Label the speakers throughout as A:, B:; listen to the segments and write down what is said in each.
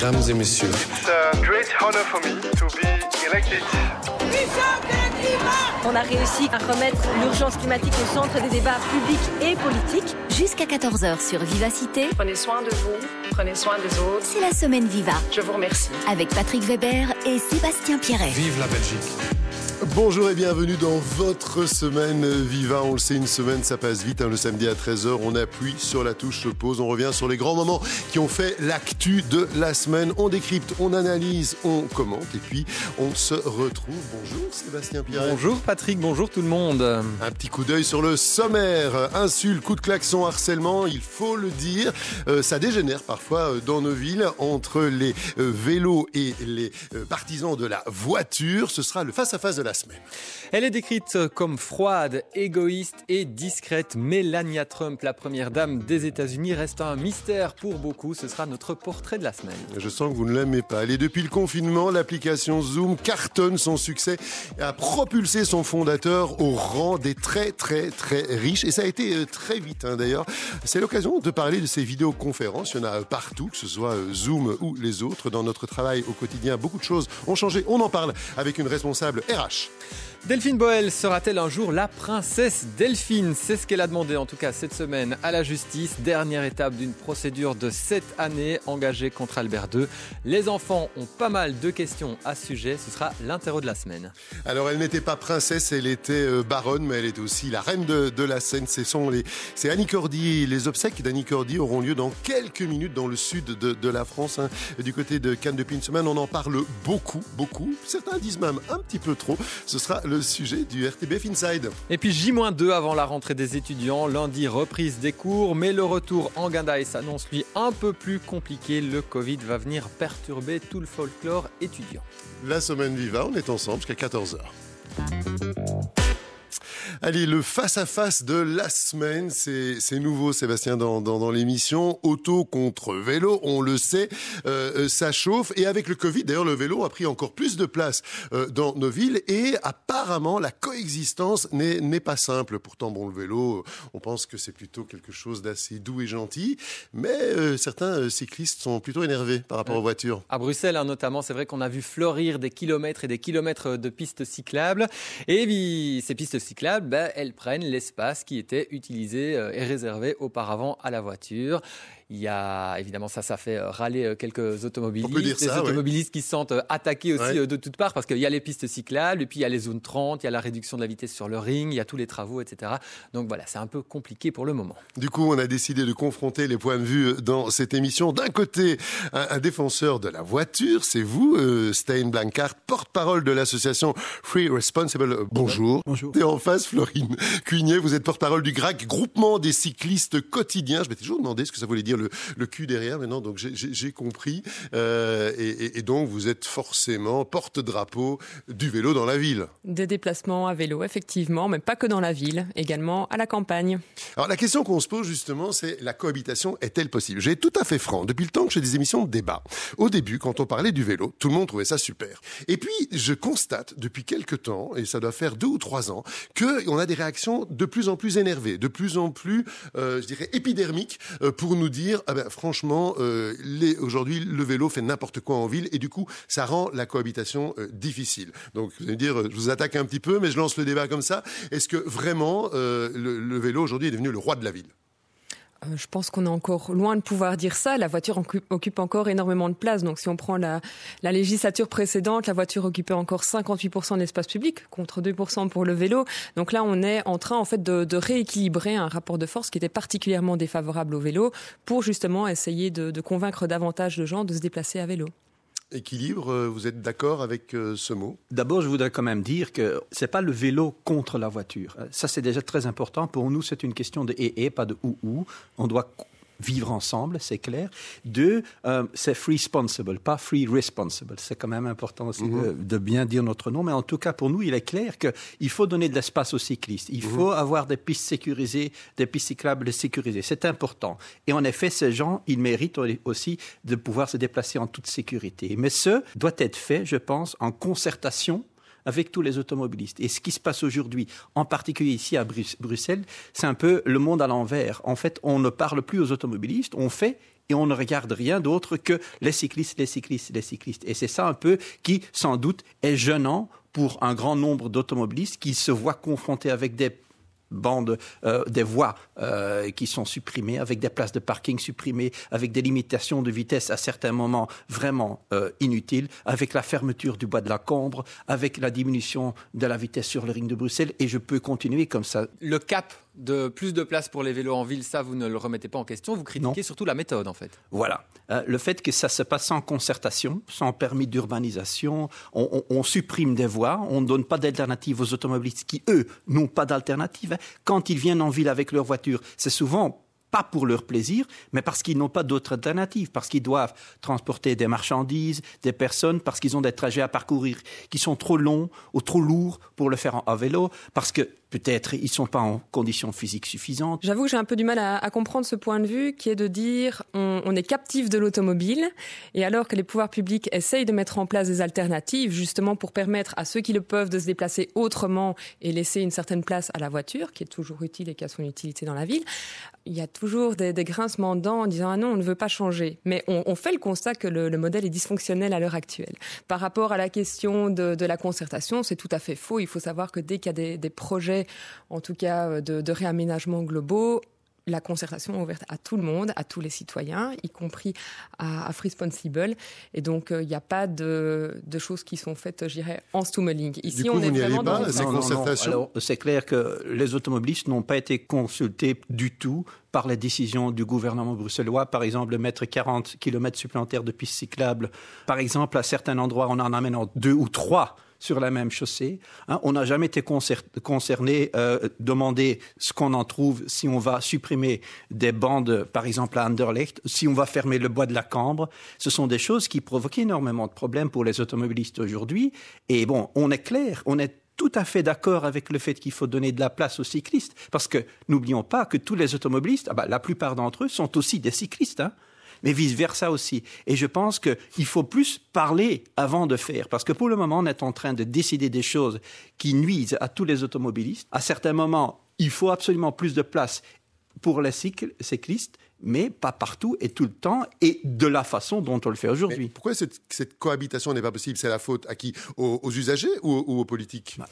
A: Mesdames et messieurs. It's a great honor for
B: On a réussi à remettre l'urgence climatique au centre des débats
C: publics et politiques. Jusqu'à 14h sur Vivacité. Prenez soin de vous, prenez soin des autres. C'est la semaine Viva. Je vous remercie. Avec Patrick Weber et Sébastien Pierret. Vive
D: la Belgique.
A: Bonjour et bienvenue dans votre semaine Viva. On le sait, une semaine, ça passe vite. Hein, le samedi à 13h, on appuie sur la touche pause, On revient sur les grands moments qui ont fait l'actu de la semaine. On décrypte, on analyse, on commente et puis on se retrouve. Bonjour Sébastien Pierre. Bonjour Patrick, bonjour tout le monde. Un petit coup d'œil sur le sommaire. Insulte, coup de klaxon, harcèlement, il faut le dire. Euh, ça dégénère parfois euh, dans nos villes entre les euh, vélos et les partisans de la voiture. Ce sera le face-à-face -face de la semaine. Elle est décrite comme froide, égoïste et discrète.
E: Melania Trump, la première dame des États-Unis, reste un mystère pour beaucoup. Ce sera notre
A: portrait de la semaine. Je sens que vous ne l'aimez pas. Et depuis le confinement, l'application Zoom cartonne son succès et a propulsé son fondateur au rang des très très très riches. Et ça a été euh, très vite hein, d'ailleurs. C'est l'occasion de parler de ces vidéoconférences. Il y en a euh, partout, que ce soit euh, Zoom ou les autres. Dans notre travail au quotidien, beaucoup de choses ont changé. On en parle avec une responsable RH. March. Delphine Boel sera-t-elle un jour la princesse Delphine C'est ce qu'elle a
E: demandé en tout cas cette semaine à la justice. Dernière étape d'une procédure de sept années engagée
A: contre Albert II. Les enfants ont pas mal de questions à ce sujet. Ce sera l'interro de la semaine. Alors elle n'était pas princesse, elle était euh, baronne, mais elle était aussi la reine de, la scène. C'est c'est Annie Cordy. Les obsèques d'Annie Cordy auront lieu dans quelques minutes dans le sud de, la France. Hein. Du côté de Cannes depuis une semaine. on en parle beaucoup, beaucoup. Certains disent même un petit peu trop. Ce sera le sujet du RTB Finside.
E: Et puis J-2 avant la rentrée des étudiants, lundi reprise des cours, mais le retour en Gandaï s'annonce lui un peu plus compliqué.
A: Le Covid va venir perturber tout le folklore étudiant. La semaine Viva, on est ensemble jusqu'à 14h. Allez, le face-à-face de la semaine, c'est nouveau, Sébastien, dans, dans, dans l'émission. Auto contre vélo, on le sait, euh, euh, ça chauffe. Et avec le Covid, d'ailleurs, le vélo a pris encore plus de place euh, dans nos villes. Et apparemment, la coexistence n'est pas simple. Pourtant, bon, le vélo, on pense que c'est plutôt quelque chose d'assez doux et gentil. Mais certains cyclistes sont plutôt énervés par rapport aux voitures. À Bruxelles,
E: hein, notamment, c'est vrai qu'on a vu fleurir des kilomètres et des kilomètres de pistes cyclables. Et ces pistes cyclables, ben, elles prennent l'espace qui était utilisé euh, et réservé auparavant à la voiture. Il y a évidemment ça, ça fait euh, râler euh, quelques automobilistes, des automobilistes qui se sentent euh, attaqués aussi de toutes parts parce qu'il y a les pistes cyclables, et puis il y a les zones 30, il y a la réduction de la vitesse sur le ring, il y a tous les travaux, etc. Donc voilà, c'est un peu
A: compliqué pour le moment. Du coup, on a décidé de confronter les points de vue dans cette émission. D'un côté, un, défenseur de la voiture, c'est vous, Stein Blancard, porte-parole de l'association Free Responsible. Bonjour. Bonjour. Et en face, Florine Cuignet, vous êtes porte-parole du GRAC, groupement des cyclistes quotidiens. Je m'étais toujours demandé ce que ça voulait dire le, cul derrière maintenant. Donc j'ai compris. Euh, et, donc vous êtes forcément porte-drapeau du vélo dans la ville.
F: Des déplacements à vélo, effectivement, mais pas que dans la ville, également à la campagne.
A: Alors la question qu'on se pose justement, c'est la cohabitation est-elle possible J'ai tout à fait franc. Depuis le temps que j'ai des émissions de débat, au début, quand on parlait du vélo, tout le monde trouvait ça super. Et puis je constate depuis quelques temps, et ça doit faire deux ou trois ans, que on a des réactions de plus en plus énervées, de plus en plus, euh, je dirais, épidermiques euh, pour nous dire ah ben, franchement, euh, aujourd'hui, le vélo fait n'importe quoi en ville et du coup, ça rend la cohabitation euh, difficile. Donc, vous allez me dire, euh, je vous attaque un petit peu, mais je lance le débat comme ça. Est-ce que vraiment le vélo aujourd'hui est devenu le roi de la ville
F: euh, je pense qu'on est encore loin de pouvoir dire ça. La voiture occupe encore énormément de place. Donc si on prend la, législature précédente, la voiture occupait encore 58% de l'espace public contre 2% pour le vélo. Donc là, on est en train en fait de, rééquilibrer un rapport de force qui était particulièrement défavorable au vélo pour justement essayer de convaincre davantage de gens de se déplacer à vélo.
G: Équilibre, euh, vous êtes d'accord avec euh, ce mot D'abord, je voudrais quand même dire que ce n'est pas le vélo contre la voiture. Euh, ça, c'est déjà très important. Pour nous, c'est une question de et, et, pas de ou, ou. On doit vivre ensemble, c'est clair. Deux, euh, c'est free responsible, pas free responsible. C'est quand même important aussi mhm. de, bien dire notre nom. Mais en tout cas, pour nous, il est clair qu'il faut donner de l'espace aux cyclistes. Il mhm. faut avoir des pistes sécurisées, des pistes cyclables sécurisées. C'est important. Et en effet, ces gens, ils méritent aussi de pouvoir se déplacer en toute sécurité. Mais ce doit être fait, je pense, en concertation avec tous les automobilistes. Et ce qui se passe aujourd'hui, en particulier ici à Bruxelles, c'est un peu le monde à l'envers. En fait, on ne parle plus aux automobilistes, on fait et on ne regarde rien d'autre que les cyclistes, les cyclistes, les cyclistes. Et c'est ça un peu qui, sans doute, est gênant pour un grand nombre d'automobilistes qui se voient confrontés avec des bande euh, des voies euh, qui sont supprimées, avec des places de parking supprimées, avec des limitations de vitesse à certains moments vraiment euh, inutiles, avec la fermeture du bois de la Combre, avec la diminution de la vitesse sur le ring de Bruxelles, et je peux continuer comme ça.
E: Le cap de plus de place pour les vélos en
G: ville, ça, vous ne le remettez pas en question. Vous critiquez surtout la méthode, en fait. Voilà. Euh, le fait que ça se passe sans concertation, sans permis d'urbanisation, on, supprime des voies, on ne donne pas d'alternative aux automobilistes qui, eux, n'ont pas d'alternative. Quand ils viennent en ville avec leur voiture, c'est souvent pas pour leur plaisir, mais parce qu'ils n'ont pas d'autre alternative, parce qu'ils doivent transporter des marchandises, des personnes, parce qu'ils ont des trajets à parcourir qui sont trop longs ou trop lourds pour le faire en, à vélo, parce que peut-être ils sont pas en conditions physiques suffisantes.
F: J'avoue que j'ai un peu du mal à, comprendre ce point de vue qui est de dire on, est captif de l'automobile et alors que les pouvoirs publics essayent de mettre en place des alternatives justement pour permettre à ceux qui le peuvent de se déplacer autrement et laisser une certaine place à la voiture qui est toujours utile et qui a son utilité dans la ville, il y a toujours des, grincements de dents en disant ah non on ne veut pas changer mais on, fait le constat que le, modèle est dysfonctionnel à l'heure actuelle. Par rapport à la question de, la concertation c'est tout à fait faux il faut savoir que dès qu'il y a des projets en tout cas euh, de, de réaménagement globaux, la concertation est ouverte à tout le monde, à tous les citoyens, y compris à, à Free Et donc, il euh, n'y a pas de, choses qui sont faites, je dirais, en stummeling.
G: Ici, on est vraiment c'est clair que les automobilistes n'ont pas été consultés du tout par la décision du gouvernement bruxellois, par exemple, de mettre 40 km supplémentaires de pistes cyclables. Par exemple, à certains endroits, on en amène en deux ou trois sur la même chaussée. Hein. on n'a jamais été concerné, demandé euh, demander ce qu'on en trouve si on va supprimer des bandes, par exemple à Anderlecht, si on va fermer le bois de la Cambre. Ce sont des choses qui provoquent énormément de problèmes pour les automobilistes aujourd'hui. Et bon, on est clair, on est tout à fait d'accord avec le fait qu'il faut donner de la place aux cyclistes, parce que n'oublions pas que tous les automobilistes, ah bah, la plupart d'entre eux sont aussi des cyclistes. Hein mais vice-versa aussi. Et je pense qu'il faut plus parler avant de faire, parce que pour le moment, on est en train de décider des choses qui nuisent à tous les automobilistes. À certains moments, il faut absolument plus de place pour les cyclistes mais pas partout et tout le temps et de la façon
A: dont on le fait aujourd'hui. Pourquoi cette, cohabitation n'est pas possible C'est la faute à qui aux, usagers ou aux, politiques bah,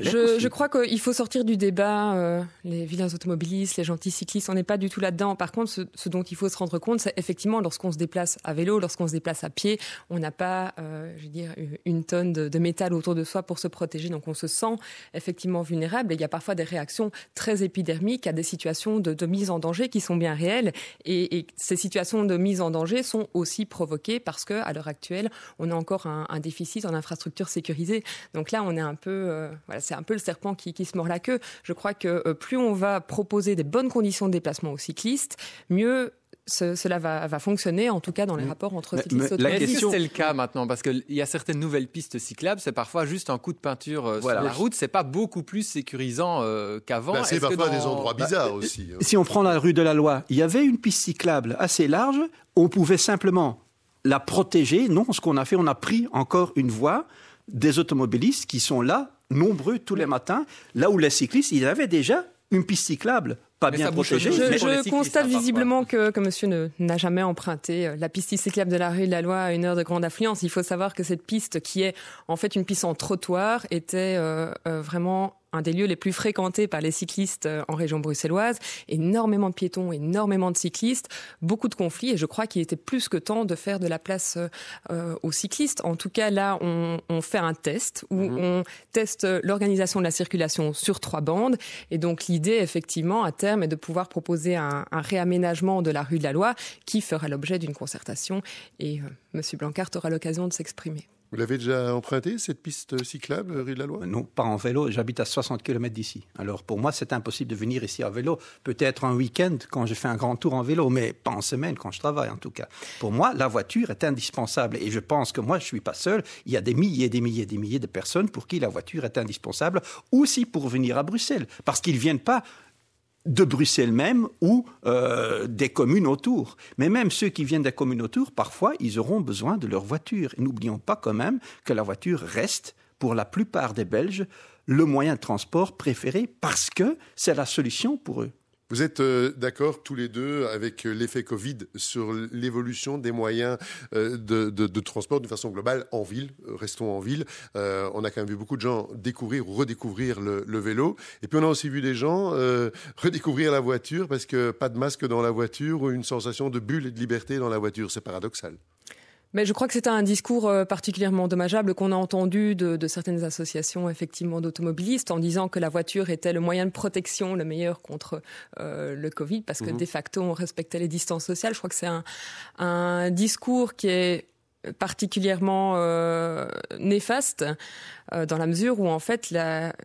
A: je, crois
F: qu'il faut sortir du débat euh, les vilains automobilistes, les gentils cyclistes, on n'est pas du tout là-dedans. Par contre, ce, dont il faut se rendre compte, c'est effectivement lorsqu'on se déplace à vélo, lorsqu'on se déplace à pied, on n'a pas, euh, je veux dire, une tonne de, métal autour de soi pour se protéger, donc on se sent effectivement vulnérable. Et il y a parfois des réactions très épidermiques à des situations de mise en danger qui sont bien réelles et, ces situations de mise en danger sont aussi provoquées parce qu'à l'heure actuelle, on a encore un, déficit en infrastructure sécurisée. Donc là, on est un peu, euh, voilà, c'est un peu le serpent qui, se mord la queue. Je crois que euh, plus on va proposer des bonnes conditions de déplacement aux cyclistes, mieux cela va, fonctionner, en tout cas dans les rapports entre
A: cyclistes mais, mais, La question, c'est le
E: cas maintenant, parce qu'il y a certaines nouvelles pistes cyclables, c'est parfois juste un coup de peinture euh, sur la route, c'est pas beaucoup plus sécurisant euh, qu'avant. Ben, c'est parfois des endroits bah, bizarres aussi. Hein. Si on
G: prend la rue de la Loi, il y avait une piste cyclable assez large, on pouvait simplement la protéger. Non, ce qu'on a fait, on a pris encore une voie des automobilistes qui sont là, nombreux tous les matins, là où les cyclistes, ils avaient déjà une piste cyclable pas bien Je, constate hein, visiblement
F: que, que monsieur n'a jamais emprunté euh, la piste cyclable de la rue de la Loi à une heure de grande affluence. Il faut savoir que cette piste, qui est en fait une piste en trottoir, était euh, euh, vraiment un des lieux les plus fréquentés par les cyclistes euh, en région bruxelloise. Énormément de piétons, énormément de cyclistes, beaucoup de conflits. Et je crois qu'il était plus que temps de faire de la place euh, euh, aux cyclistes. En tout cas, là, on, fait un test où mhm. on teste l'organisation de la circulation sur trois bandes. Et donc, l'idée, effectivement, à terme, est de pouvoir proposer un, réaménagement de la rue de la Loi qui fera l'objet d'une concertation. Et Monsieur M. aura l'occasion de s'exprimer.
G: Vous l'avez déjà emprunté, cette piste cyclable, rue de la Loi euh, Non, pas en vélo. J'habite à 60 km d'ici. Alors pour moi, c'est impossible de venir ici en vélo. Peut-être un week-end quand je fais un grand tour en vélo, mais pas en semaine quand je travaille en tout cas. Pour moi, la voiture est indispensable. Et je pense que moi, je ne suis pas seul. Il y a des milliers, des milliers, des milliers de personnes pour qui la voiture est indispensable, aussi pour venir à Bruxelles. Parce qu'ils ne viennent pas de Bruxelles même ou euh, des communes autour. Mais même ceux qui viennent des communes autour, parfois, ils auront besoin de leur voiture. Et n'oublions pas quand même que la voiture reste, pour la plupart des Belges, le moyen de transport préféré parce que c'est la solution pour eux. Vous
A: êtes euh, d'accord tous les deux avec euh, l'effet Covid sur l'évolution des moyens euh, de, transport de transport d'une façon globale en ville. Restons en ville. on a quand même vu beaucoup de gens découvrir ou redécouvrir le, vélo. Et puis on a aussi vu des gens redécouvrir la voiture parce que pas de masque dans la voiture ou une sensation de bulle et de liberté dans la voiture. C'est paradoxal.
F: Mais je crois que c'est un discours euh, particulièrement dommageable qu'on a entendu de, certaines associations effectivement d'automobilistes en disant que la voiture était le moyen de protection le meilleur contre euh, le Covid parce que mhm. de facto on respectait les distances sociales. Je crois que c'est un, un discours qui est particulièrement euh, néfaste euh, dans la mesure où en fait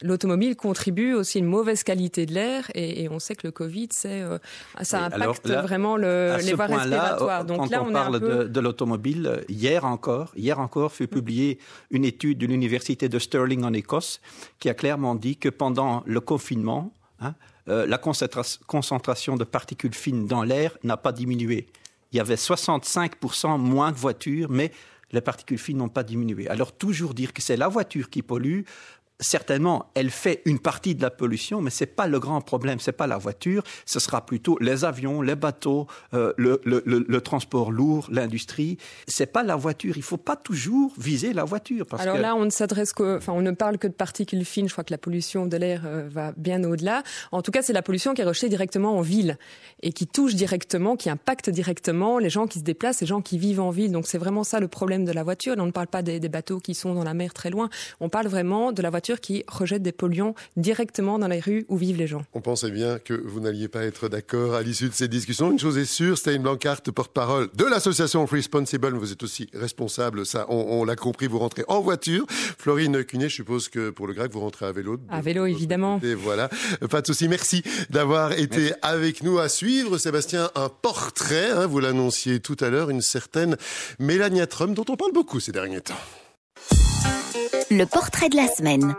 F: l'automobile contribue aussi à une mauvaise qualité de l'air et, on sait que le Covid c'est euh, ça impacte vraiment les voies respiratoires. Donc quand là, on, parle
G: de, l'automobile, hier encore, hier encore fut mm. publiée une étude de l'université de Stirling en Écosse qui a clairement dit que pendant le confinement, hein, la concentration de particules fines dans l'air n'a pas diminué il y avait 65% moins de voitures, mais les particules fines n'ont pas diminué. Alors toujours dire que c'est la voiture qui pollue, certainement, elle fait une partie de la pollution, mais ce n'est pas le grand problème, ce n'est pas la voiture, ce sera plutôt les avions, les bateaux, euh, le, transport lourd, l'industrie. C'est pas la voiture, il faut pas toujours viser la voiture. Alors là,
F: on ne s'adresse que, enfin, on ne parle que de particules fines. Je crois que la pollution de l'air euh, va bien au-delà. En tout cas, c'est la pollution qui est rejetée directement en ville et qui touche directement, qui impacte directement les gens qui se déplacent, les gens qui vivent en ville. Donc c'est vraiment ça le problème de la voiture. on ne parle pas des bateaux qui sont dans la mer très loin. On parle vraiment de la voiture qui rejettent des polluants directement dans les rues où vivent les gens.
A: On pensait bien que vous n'alliez pas être d'accord à l'issue de ces discussions. Une chose est sûre, Stein Blancart, porte-parole de l'association Responsible, vous êtes aussi responsable, ça on, l'a compris, vous rentrez en voiture. Florine Cunet, je suppose que pour le grec, vous rentrez à vélo. À vélo, évidemment. Et voilà, pas de souci. Merci d'avoir été avec nous à suivre. Sébastien, un portrait, hein, vous l'annonciez tout à l'heure, une certaine Mélania Trump dont on parle beaucoup ces derniers temps. Le portrait de la semaine.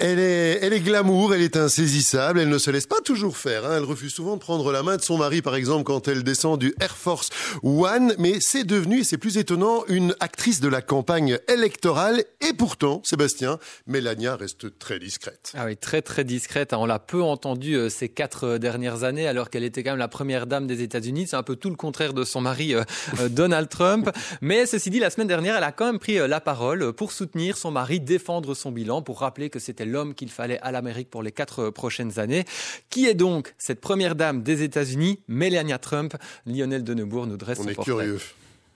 A: Elle est, elle est glamour, elle est insaisissable, elle ne se laisse pas toujours faire. Hein. Elle refuse souvent de prendre la main de son mari, par exemple, quand elle descend du Air Force One. Mais c'est devenu, et c'est plus étonnant, une actrice de la campagne électorale. Et pourtant, Sébastien, Mélania reste très discrète. Ah oui, très très discrète. Hein. On l'a
E: peu entendue euh, ces quatre euh, dernières années, alors qu'elle était quand même la première dame des États-Unis. C'est un peu tout le contraire de son mari euh, Donald Trump. Mais ceci dit, la semaine dernière, elle a quand même pris la parole pour soutenir son mari, défendre son bilan, pour rappeler que c'était l'homme qu'il fallait à l'Amérique pour les quatre euh, prochaines années. Qui est donc cette première dame des États-Unis, Melania Trump Lionel de
C: Denebourg nous dresse On est curieux.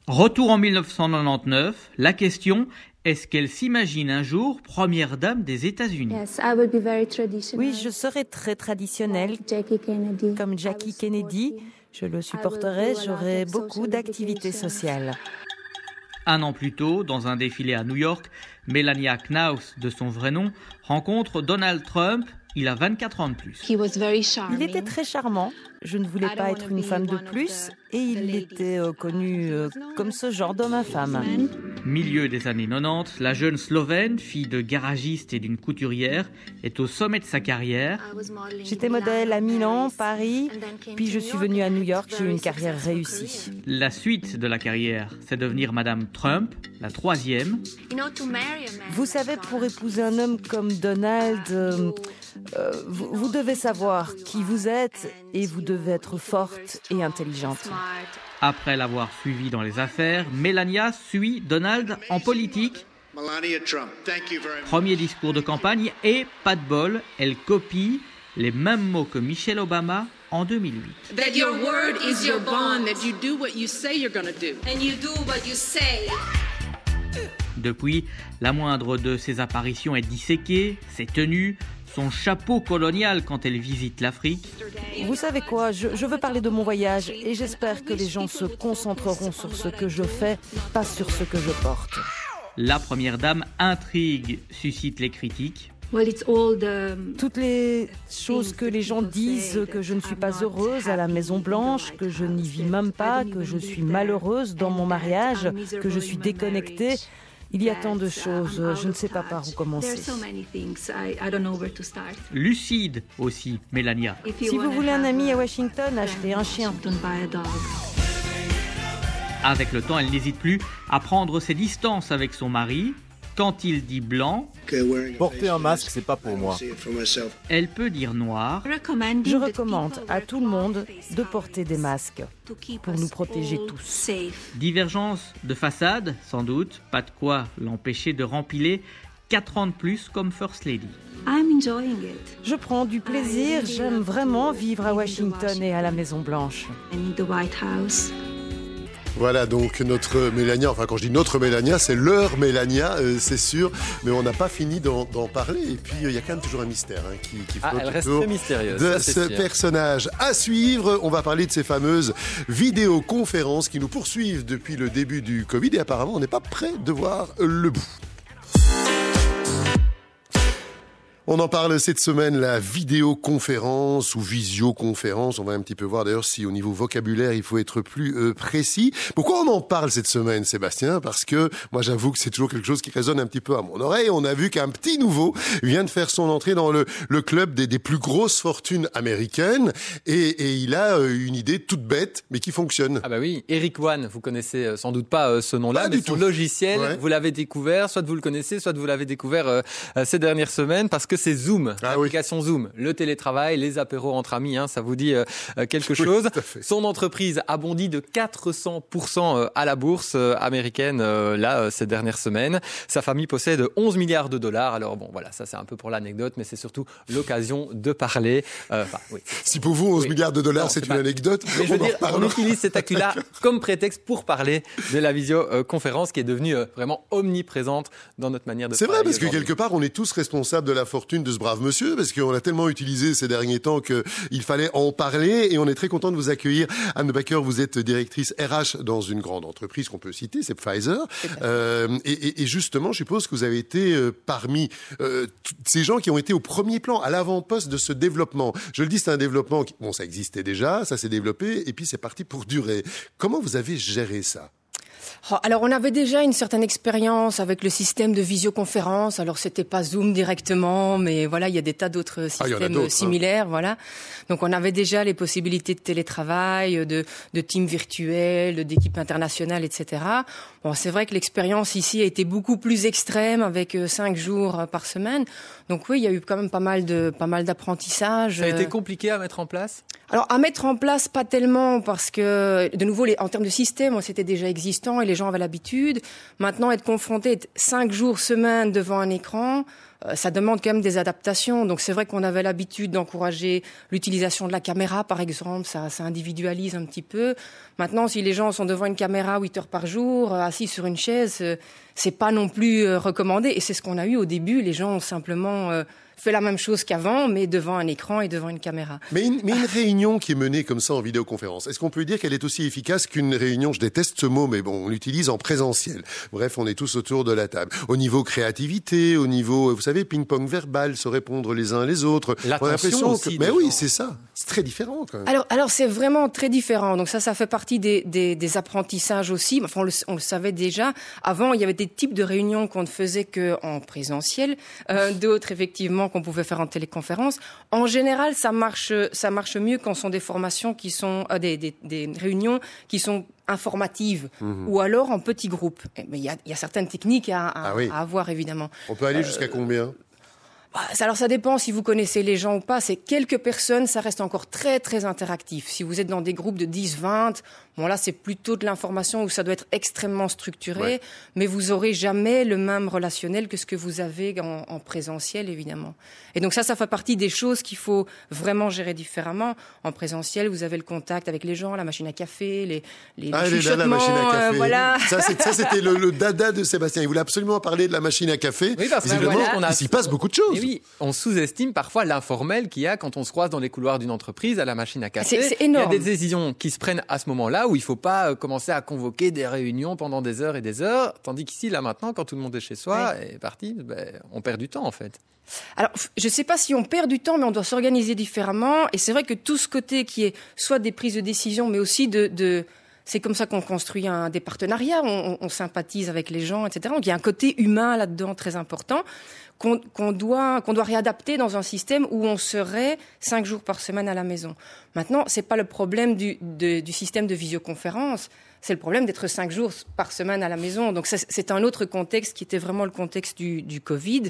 C: Retour en 1999, la question est-ce qu'elle s'imagine un jour première dame des États-Unis
H: Oui, je serai très traditionnelle, comme Jackie Kennedy. Je le supporterai, j'aurai beaucoup d'activités sociales.
C: Un an plus tôt, dans un défilé à New York, Melania Knaus, de son vrai nom, rencontre Donald Trump, il a 24 ans de plus.
H: Il était très charmant. Je ne voulais pas être une femme de plus et il était euh, connu euh, comme ce genre d'homme à femme.
C: Milieu des années 90, la jeune Slovène, fille de garagiste et d'une couturière, est au sommet de sa carrière.
H: J'étais modèle à Milan, Paris, puis je suis venue à New York, j'ai eu une carrière réussie.
C: La suite de la carrière, c'est devenir Madame Trump, la troisième.
H: Vous savez, pour épouser un homme comme Donald, euh, euh, vous, devez savoir qui vous êtes et vous devez être forte et intelligente.
C: Après l'avoir suivi dans les affaires, Melania suit Donald en politique. Premier discours de campagne et pas de bol, elle copie les mêmes mots que Michelle Obama en 2008. Depuis, la moindre de ses apparitions est disséquée, ses tenues, son chapeau colonial quand elle visite l'Afrique.
H: Vous savez quoi, je, veux parler de mon voyage et j'espère que les gens se concentreront sur ce que je fais, pas sur ce que je porte.
C: La Première Dame intrigue, suscite les critiques.
H: Toutes les choses que les gens disent que je ne suis pas heureuse à la Maison Blanche, que je n'y vis même pas, que je suis malheureuse dans mon mariage, que je suis déconnectée. Il y a tant de um, choses, je ne sais pas par où commencer.
C: Lucide aussi, Mélania.
H: Si vous voulez un ami à Washington, achetez un chien.
C: Avec le temps, elle n'hésite plus à prendre ses distances avec son mari, quand il dit blanc, porter un masque, c'est pas pour moi. Elle peut dire noir.
H: Je recommande à tout le monde de porter des masques pour nous protéger tous.
C: Divergence de façade, sans doute, pas de quoi l'empêcher de rempiler 4 ans de plus comme First Lady.
H: Je prends du plaisir, j'aime vraiment vivre à Washington et à la Maison Blanche.
A: Voilà donc notre Mélania, enfin quand je dis notre Mélania, c'est leur Mélania, euh, c'est sûr, mais on n'a pas fini d'en parler. Et puis euh, il y a quand même toujours un mystère hein, qui, qui ah, de ce personnage. À suivre, on va parler de ces fameuses vidéoconférences qui nous poursuivent depuis le début du Covid et apparemment on n'est pas prêt de voir le bout. On en parle cette semaine, la vidéoconférence ou visioconférence. On va un petit peu voir d'ailleurs si au niveau vocabulaire, il faut être plus euh, précis. Pourquoi on en parle cette semaine, Sébastien Parce que moi, j'avoue que c'est toujours quelque chose qui résonne un petit peu à mon oreille. On a vu qu'un petit nouveau vient de faire son entrée dans le, le club des, plus grosses fortunes américaines et, il a euh, une idée toute bête, mais qui fonctionne. Ah bah
E: oui, Eric Wan, vous connaissez euh, sans doute pas ce nom-là, mais du son tout. logiciel, vous l'avez découvert, soit vous le connaissez, soit vous l'avez découvert ces dernières semaines parce que c'est Zoom, ah l'application Zoom, le télétravail, les apéros entre amis, hein, ça vous dit euh, euh, quelque chose. Son entreprise a bondi de 400% euh, à la bourse américaine là ces dernières semaines. Sa famille possède 11 milliards de dollars. Alors bon, voilà, ça c'est un peu pour l'anecdote, mais c'est surtout l'occasion de parler. Si pour vous 11 milliards de dollars c'est une anecdote, mais je veux dire, on utilise cet accueil là comme prétexte pour parler de la visioconférence qui est devenue vraiment omniprésente dans notre manière de. C'est vrai parce que quelque
A: part on est tous responsables de la force fortune de ce brave monsieur, parce qu'on a tellement utilisé ces derniers temps qu'il fallait en parler, et on est très content de vous accueillir. Anne Baker, vous êtes directrice RH dans une grande entreprise qu'on peut citer, c'est Pfizer. Euh, et, justement, je suppose que vous avez été euh, parmi euh, ces gens qui ont été au premier plan, à l'avant-poste de ce développement. Je le dis, c'est un développement qui, bon, ça existait déjà, ça s'est développé, et puis c'est parti pour durer. Comment vous avez géré ça
B: Oh, alors, on avait déjà une certaine expérience avec le système de visioconférence. Alors, c'était pas Zoom directement, mais voilà, il y a des tas d'autres ah, systèmes euh, hein. similaires, voilà. Donc, on avait déjà les possibilités de télétravail, de, de teams virtuels, d'équipes internationales, etc. Bon, c'est vrai que l'expérience ici a été beaucoup plus extrême avec euh, cinq jours euh, par semaine. Donc, oui, il y a eu quand même pas mal de, pas mal d'apprentissage.
E: Ça a été compliqué à mettre en place?
B: Alors, à mettre en place, pas tellement parce que, de nouveau, les, en termes de système, hein, c'était déjà existant et les gens avaient l'habitude. Maintenant, être confronté cinq jours, semaine devant un écran, euh, ça demande quand même des adaptations. Donc c'est vrai qu'on avait l'habitude d'encourager l'utilisation de la caméra, par exemple, ça, ça individualise un petit peu. Maintenant, si les gens sont devant une caméra 8 heures par jour, euh, assis sur une chaise, euh, c'est pas non plus euh, recommandé. Et c'est ce qu'on a eu au début. Les gens ont simplement fait la même chose qu'avant, mais devant un écran et devant une caméra.
A: Mais une, réunion qui est menée comme ça en vidéoconférence, est-ce qu'on peut dire qu'elle est aussi efficace qu'une réunion Je déteste ce mot, mais bon, on l'utilise en présentiel. Bref, on est tous autour de la table. Au niveau créativité, au niveau, vous savez, ping-pong verbal, se répondre les uns les autres. L'attention l'impression aussi Mais oui, c'est ça. C'est très différent quand même. Alors,
B: alors c'est vraiment très différent. Donc ça, ça fait partie partie des, des, des apprentissages aussi. Enfin, on le, savait déjà. Avant, il y avait des types de réunions qu'on ne faisait qu'en présentiel, euh, d'autres effectivement qu'on pouvait faire en téléconférence. En général, ça marche, ça marche mieux quand ce sont des formations qui sont euh, des, réunions qui sont informatives mhm. ou alors en petits groupes. Mais eh ben, il y, a, certaines techniques à, ah avoir évidemment.
A: On peut aller euh, jusqu'à combien
B: bah, alors ça dépend si vous connaissez les gens ou pas. C'est quelques personnes, ça reste encore très très interactif. Si vous êtes dans des groupes de 10, 20, bon là c'est plutôt de l'information où ça doit être extrêmement structuré, mais vous aurez jamais le même relationnel que ce que vous avez en, présentiel évidemment. Et donc ça, ça fait partie des choses qu'il faut vraiment gérer différemment. En présentiel, vous avez le contact avec les gens, la machine à café, les, les, ah, les la machine à euh, café. voilà. Ça c'était
A: le, dada de Sébastien. Il voulait absolument parler de la machine à café. Oui, parce qu'on a... il s'y passe beaucoup de choses oui, on sous-estime parfois l'informel qu'il y a quand
E: on se croise dans les couloirs d'une entreprise à la machine à café. C'est énorme. Il y a des décisions qui se prennent à ce moment-là où il ne faut pas euh, commencer à convoquer des réunions pendant des heures et des heures, tandis qu'ici, là maintenant, quand tout le monde est chez soi et est parti, ben, on perd du temps en fait. Alors, je ne sais pas si on perd du temps, mais on doit s'organiser
B: différemment. Et c'est vrai que tout ce côté qui est soit des prises de décision, mais aussi de, c'est comme ça qu'on construit des partenariats, on, on, sympathise avec les gens, etc. Donc il y a un côté humain là-dedans très important qu'on doit, réadapter dans un système où on serait cinq jours par semaine à la maison. Maintenant, ce n'est pas le problème du, système de visioconférence, c'est le problème d'être cinq jours par semaine à la maison. Donc c'est un autre contexte qui était vraiment le contexte du, du Covid,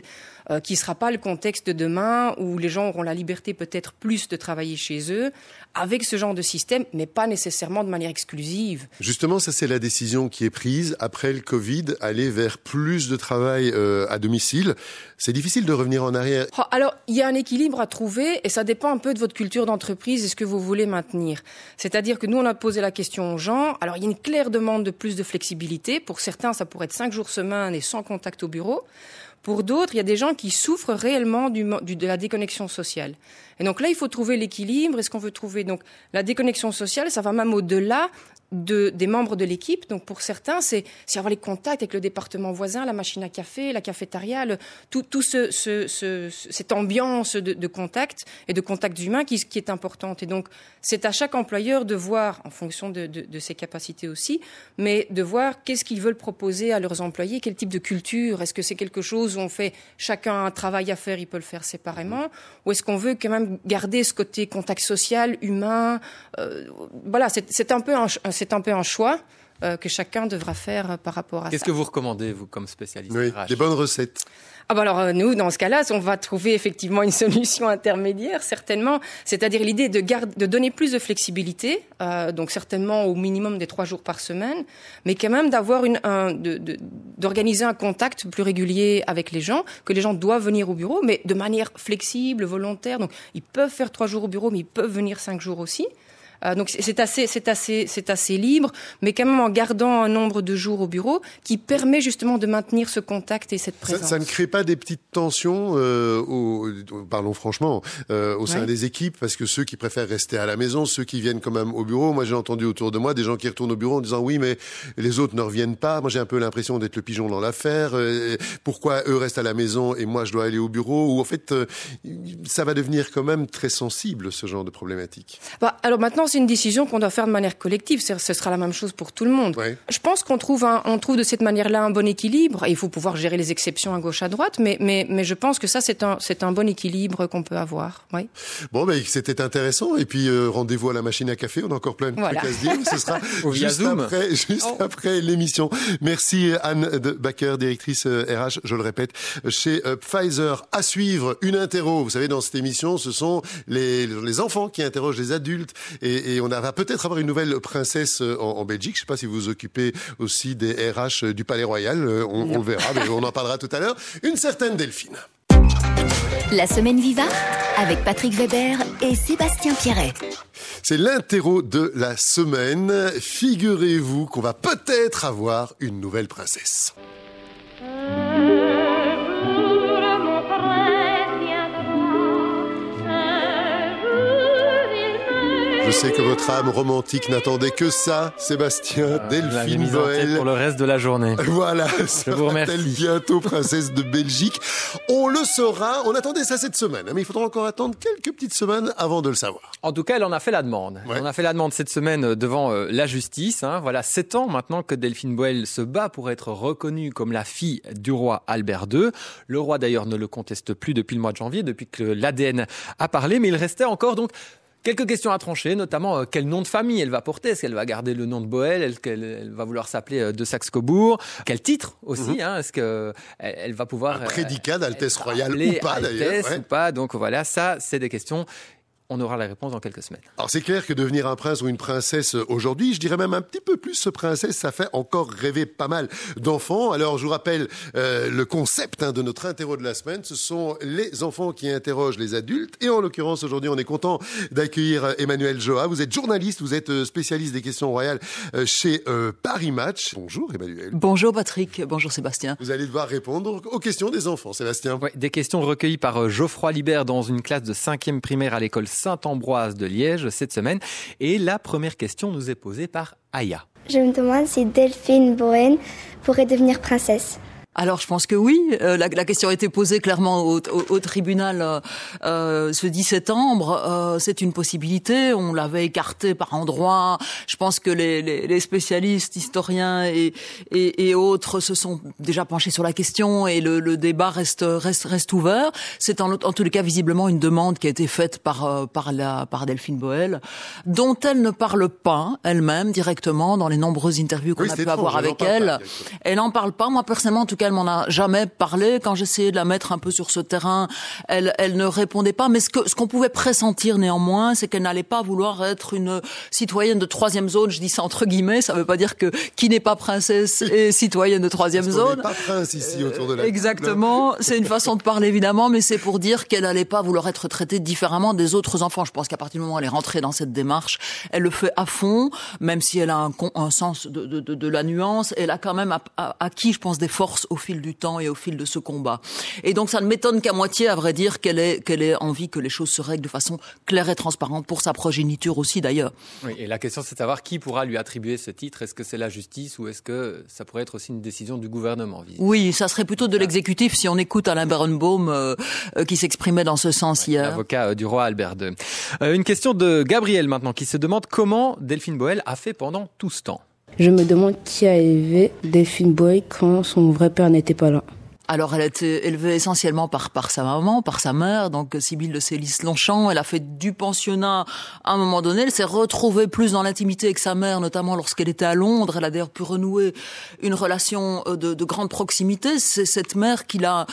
B: euh, qui ne sera pas le contexte de demain où les gens auront la liberté peut-être plus de travailler chez eux, avec ce genre de système, mais pas nécessairement de manière exclusive.
A: Justement, ça c'est la décision qui est prise après le Covid, aller vers plus de travail euh, à domicile. C'est difficile de revenir en arrière.
B: Oh, alors, il y a un équilibre à trouver et ça dépend un peu de votre culture d'entreprise et ce que vous voulez maintenir. C'est-à-dire que nous, on a posé la question aux gens. Alors, il y a une claire demande de plus de flexibilité. Pour certains, ça pourrait être cinq jours semaine et sans contact au bureau. Pour d'autres, il y a des gens qui souffrent réellement du, de la déconnexion sociale. Et donc là, il faut trouver l'équilibre. Est-ce qu'on veut trouver donc la déconnexion sociale Ça va même au-delà de, des membres de l'équipe. Donc pour certains, c'est avoir les contacts avec le département voisin, la machine à café, la cafétéria, tout, tout ce, ce, ce, cette ambiance de, de, contact et de contacts humains qui, qui est importante. Et donc c'est à chaque employeur de voir, en fonction de, de, de ses capacités aussi, mais de voir qu'est-ce qu'ils veulent proposer à leurs employés, quel type de culture. Est-ce que c'est quelque chose où on fait chacun un travail à faire, il peut le faire séparément, ou est-ce qu'on veut quand même garder ce côté contact social, humain. Euh, voilà, c'est un peu un c'est un peu un choix euh, que chacun devra faire euh, par rapport à Qu'est-ce ça. Qu'est-ce que
E: vous recommandez, vous, comme spécialiste oui, Des bonnes
A: recettes.
B: Ah, bah alors euh, nous, dans ce cas-là, on va trouver effectivement une solution intermédiaire, certainement. C'est-à-dire l'idée de, de donner plus de flexibilité, donc certainement au minimum des trois jours par semaine, mais quand même d'avoir d'organiser un contact plus régulier avec les gens, que les gens doivent venir au bureau, mais de manière flexible, volontaire. Donc ils peuvent faire trois jours au bureau, mais ils peuvent venir cinq jours aussi. Euh, donc c'est assez, c'est assez, c'est assez libre, mais quand même en gardant un nombre de jours au bureau qui permet justement de maintenir ce contact et cette présence.
A: Ça, ne crée pas des petites tensions, euh, au, euh, parlons franchement, euh, au sein des équipes, parce que ceux qui préfèrent rester à la maison, ceux qui viennent quand même au bureau. Moi, j'ai entendu autour de moi des gens qui retournent au bureau en disant oui, mais les autres ne reviennent pas. Moi, j'ai un peu l'impression d'être le pigeon dans l'affaire. Euh, pourquoi eux restent à la maison et moi je dois aller au bureau Ou en fait, ça va devenir quand même très sensible ce genre de problématique.
B: Bah, alors maintenant c'est une décision qu'on doit faire de manière collective. Ce sera la même chose pour tout le monde. Je pense qu'on trouve, on trouve de cette manière-là un bon équilibre. Et il faut pouvoir gérer les exceptions à gauche, à droite. Mais, mais, mais je pense que ça, c'est un, c'est un bon équilibre qu'on peut avoir. Oui.
A: Bon, ben, c'était intéressant. Et puis, euh, rendez-vous à la machine à café. On a encore plein de trucs à se dire. Ce sera juste oh. après, l'émission. Merci, Anne de Backer, directrice RH, euh, je le répète, chez euh, Pfizer. À suivre, une interro. Vous savez, dans cette émission, ce sont les, les enfants qui interrogent les adultes. Et, et, on va peut-être avoir une nouvelle princesse euh, en, Belgique. Je ne sais pas si vous vous occupez aussi des RH du Palais Royal. Euh, on, on le verra, mais on en parlera tout à l'heure. Une certaine Delphine.
C: La semaine Viva avec Patrick Weber et Sébastien Pierret.
A: C'est l'interro de la semaine. Figurez-vous qu'on va peut-être avoir une nouvelle princesse. sais que votre âme romantique n'attendait que ça, Sébastien, euh, Delphine Boel. Pour le reste de la journée. Voilà, Je vous remercie. bientôt princesse de Belgique On le saura, on attendait ça cette semaine, hein, mais il faudra encore attendre quelques petites semaines avant de le savoir. En tout cas, elle en a fait la demande.
E: On a fait la demande cette semaine euh, devant euh, la justice. Hein. Voilà, sept ans maintenant que Delphine Boel se bat pour être reconnue comme la fille du roi Albert II. Le roi d'ailleurs ne le conteste plus depuis le mois de janvier, depuis que l'ADN a parlé, mais il restait encore donc Quelques questions à trancher, notamment euh, quel nom de famille elle va porter. Est-ce qu'elle va garder le nom de Boël Est-ce qu'elle va vouloir s'appeler euh, de Saxe-Cobourg Quel titre aussi mhm. hein? Est-ce qu'elle euh, elle va pouvoir. Un prédicat d'Altesse royale
A: ou pas d'ailleurs. Ouais. ou
E: pas. Donc voilà, ça, c'est des questions
A: on aura la réponse dans quelques semaines. Alors c'est clair que devenir un prince ou une princesse euh, aujourd'hui, je dirais même un petit peu plus ce princesse, ça fait encore rêver pas mal d'enfants. Alors je vous rappelle euh, le concept hein, de notre interro de la semaine, ce sont les enfants qui interrogent les adultes. Et en l'occurrence aujourd'hui, on est content d'accueillir euh, Emmanuel Joa. Vous êtes journaliste, vous êtes spécialiste des questions royales chez Paris Match. Bonjour Emmanuel.
I: Bonjour Patrick, bonjour Sébastien. Vous allez devoir répondre aux
E: questions des enfants, Sébastien. des questions recueillies par Geoffroy Libert dans une classe de 5e primaire à l'école Saint-Ambroise de Liège cette semaine. Et la première question nous est posée par Aya.
H: Je me demande si Delphine Bohen pourrait devenir princesse
I: alors je pense que oui. Euh, la, question a été posée clairement au, tribunal euh, euh, ce 10 septembre. c'est une possibilité. On l'avait écartée par endroits. Je pense que les, spécialistes, historiens et, et, autres se sont déjà penchés sur la question et le, débat reste, reste, reste ouvert. C'est en, en tous les cas visiblement une demande qui a été faite par, par, la, par Delphine Boel, dont elle ne parle pas elle-même directement dans les nombreuses interviews qu'on a pu avoir avec elle. elle n'en parle pas. Moi personnellement, en tout elle m'en a jamais parlé. Quand j'essayais de la mettre un peu sur ce terrain, elle, elle ne répondait pas. Mais ce qu'on pouvait pressentir néanmoins, c'est qu'elle n'allait pas vouloir être une citoyenne de troisième zone. Je dis ça entre guillemets. Ça ne veut pas dire que qui n'est pas princesse est citoyenne de troisième zone.
A: pas prince ici autour de la Exactement.
I: C'est une façon de parler évidemment, mais c'est pour dire qu'elle n'allait pas vouloir être traitée différemment des autres enfants. Je pense qu'à partir du moment où elle est rentrée dans cette démarche, elle le fait à fond, même si elle a un, sens de, de, de, de la nuance. Elle a quand même acquis, je pense, des forces au fil du temps et au fil de ce combat. Et donc ça ne m'étonne qu'à moitié, à vrai dire, qu'elle ait, qu'elle ait envie que les choses se règlent de façon claire et transparente pour sa progéniture aussi d'ailleurs.
E: Oui, et la question c'est de savoir qui pourra lui attribuer ce titre. Est-ce que c'est la justice ou est-ce que ça pourrait être aussi une décision du gouvernement
I: Oui, ça serait plutôt de l'exécutif si on écoute Alain Baronbaum euh, euh, qui s'exprimait dans ce sens hier. L'avocat euh, du roi Albert II.
E: une question de Gabriel maintenant qui se demande comment Delphine Boel a fait pendant tout ce temps.
B: Je me demande qui a élevé Delphine Boy quand son vrai père n'était pas là.
I: Alors, elle a été élevée essentiellement par, par sa maman, par sa mère, donc Sibylle de Célis-Longchamp. Elle a fait du pensionnat à un moment donné. Elle s'est retrouvée plus dans l'intimité avec sa mère, notamment lorsqu'elle était à Londres. Elle a d'ailleurs pu renouer une relation euh, de, grande proximité. C'est cette mère qui l'a,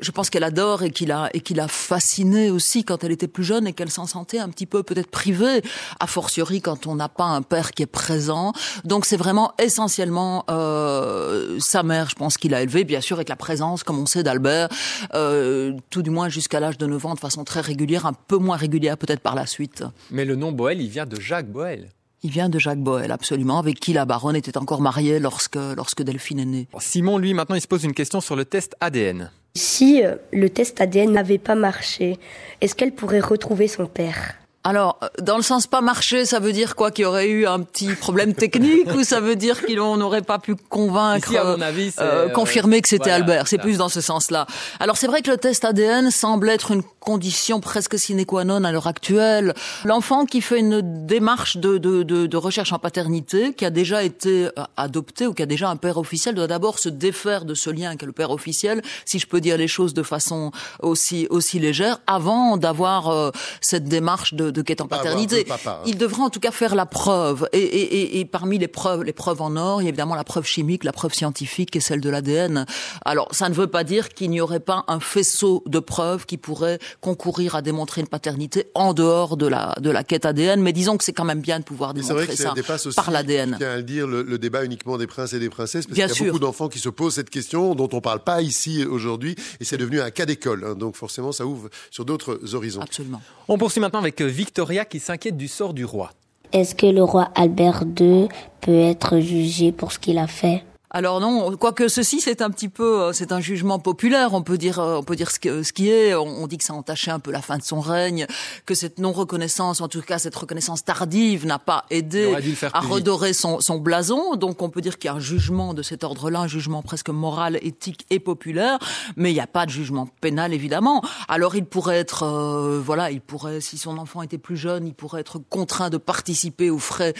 I: je pense qu'elle adore et qui l'a, et qui l'a fascinée aussi quand elle était plus jeune et qu'elle s'en sentait un petit peu peut-être privée, a fortiori quand on n'a pas un père qui est présent. Donc, c'est vraiment essentiellement euh, sa mère, je pense, qu'il l'a élevée, bien sûr, avec la présence comme on sait d'Albert, euh, tout du moins jusqu'à l'âge de 9 ans de façon très régulière, un peu moins régulière peut-être par la suite. Mais
E: le nom Boël, il vient de Jacques Boël.
I: Il vient de Jacques Boël, absolument, avec qui la baronne était encore mariée lorsque, lorsque Delphine est née.
E: Simon, lui, maintenant, il se pose une question sur le test ADN.
C: Si euh, le test ADN n'avait pas marché, est-ce qu'elle pourrait retrouver son père
I: alors, euh, dans le sens pas marché, ça veut dire quoi Qu'il y aurait eu un petit problème technique ou ça veut dire qu'on n'aurait pas pu convaincre, euh, euh, confirmer que c'était Albert C'est plus dans ce sens-là. Alors, c'est vrai que le test ADN semble être une condition presque sine qua non à l'heure actuelle. L'enfant qui fait une démarche de, recherche en paternité, qui a déjà été adopté ou qui a déjà un père officiel, doit d'abord se défaire de ce lien qu'est le père officiel, si je peux dire les choses de façon aussi, légère, avant d'avoir cette démarche de de quête en ah, bah, paternité. Hein. il devra en tout cas faire la preuve. Et, parmi les preuves, les preuves en or, il y a évidemment la preuve chimique, la preuve scientifique et celle de l'ADN. Alors, ça ne veut pas dire qu'il n'y aurait pas un faisceau de preuves qui pourrait concourir à démontrer une paternité en dehors de la, de la quête ADN. Mais disons que c'est quand même bien de pouvoir démontrer vrai que ça, ça
A: aussi, par l'ADN. Je à le dire, le, débat uniquement des princes et des princesses, parce qu'il y a beaucoup d'enfants qui se posent cette question dont on ne parle pas ici euh, aujourd'hui, et c'est devenu un cas d'école. Hein. donc forcément, ça ouvre sur d'autres horizons. Absolument. On poursuit maintenant avec euh, Victoria qui s'inquiète du sort du roi.
D: Est-ce que le roi Albert II peut être jugé pour ce qu'il a fait
I: alors non, quoique ceci, c'est un petit peu, euh, c'est un jugement populaire. On peut dire, euh, on peut dire ce, qui est. On, dit que ça entachait un peu la fin de son règne, que cette non reconnaissance, en tout cas cette reconnaissance tardive, n'a pas aidé à redorer son, blason. Donc on peut dire qu'il y a un jugement de cet ordre-là, un jugement presque moral, éthique et populaire. Mais il n'y a pas de jugement pénal évidemment. Alors il pourrait être, euh, voilà, il pourrait, si son enfant était plus jeune, il pourrait être contraint de participer aux frais